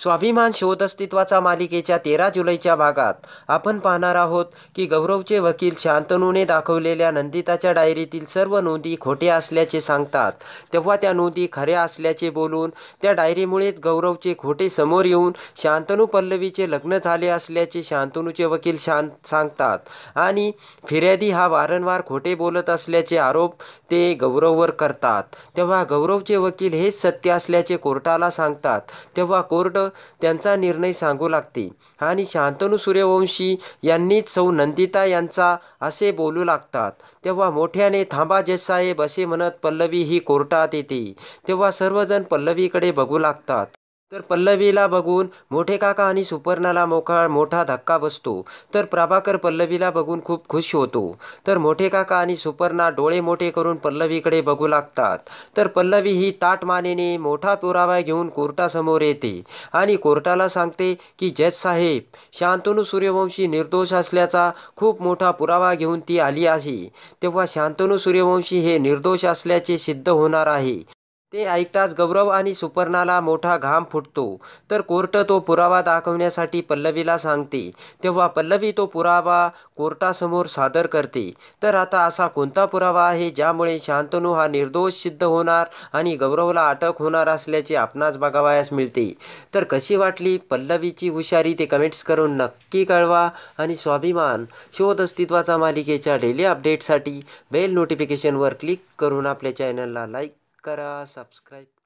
स्वाभिमान शोध अस्तित्वाचा मालिकेच्या तेरा जुलैच्या भागात आपण पाहणार आहोत की गौरवचे वकील शांतनूने दाखवलेल्या नंदिताच्या डायरीतील सर्व नोंदी खोट्या असल्याचे सांगतात तेव्हा त्या नोंदी खऱ्या असल्याचे बोलून त्या डायरीमुळेच गौरवचे खोटे समोर येऊन शांतनू पल्लवीचे लग्न झाले असल्याचे शांतनूचे वकील शांत सांगतात आणि फिर्यादी हा वारंवार खोटे बोलत असल्याचे आरोप ते गौरववर करतात तेव्हा गौरवचे वकील हेच सत्य असल्याचे कोर्टाला सांगतात तेव्हा कोर्ट त्यांचा निर्णय सांगू लागते आणि शांतनू सूर्यवंशी यांनीच सौ नंदिता यांचा असे बोलू लागतात तेव्हा मोठ्याने थांबा जसाहेब असे म्हणत पल्लवी ही कोर्टात येते तेव्हा सर्वजण पल्लवीकडे बघू लागतात तर पल्लवीला बघून मोठे काका आणि सुपर्णाला मोकाळ मोठा धक्का बसतो तर प्रभाकर पल्लवीला बघून खूप खुश होतो तर मोठे काका आणि सुपर्णा डोळे मोठे करून पल्लवीकडे बघू लागतात तर पल्लवी ही ताट मानेने मोठा पुरावा घेऊन कोर्टासमोर येते आणि कोर्टाला सांगते की जज साहेब शांतनू सूर्यवंशी निर्दोष असल्याचा खूप मोठा पुरावा घेऊन ती आली आहे तेव्हा शांतनू सूर्यवंशी हे निर्दोष असल्याचे सिद्ध होणार आहे ते ऐकताच गौरव आणि सुपर्णाला मोठा घाम फुटतो तर कोर्ट तो पुरावा दाखवण्यासाठी पल्लवीला सांगते तेव्हा पल्लवी तो पुरावा कोर्टासमोर सादर करते तर आता असा कोणता पुरावा आहे ज्यामुळे शांतनू हा निर्दोष सिद्ध होणार आणि गौरवला अटक होणार असल्याचे आपणास बघावयास मिळते तर कशी वाटली पल्लवीची हुशारी ते कमेंट्स करून नक्की कळवा आणि स्वाभिमान शोध अस्तित्वाचा मालिकेच्या डेली अपडेटसाठी बेल नोटिफिकेशनवर क्लिक करून आपल्या चॅनलला लाईक करा सबस्क्राईब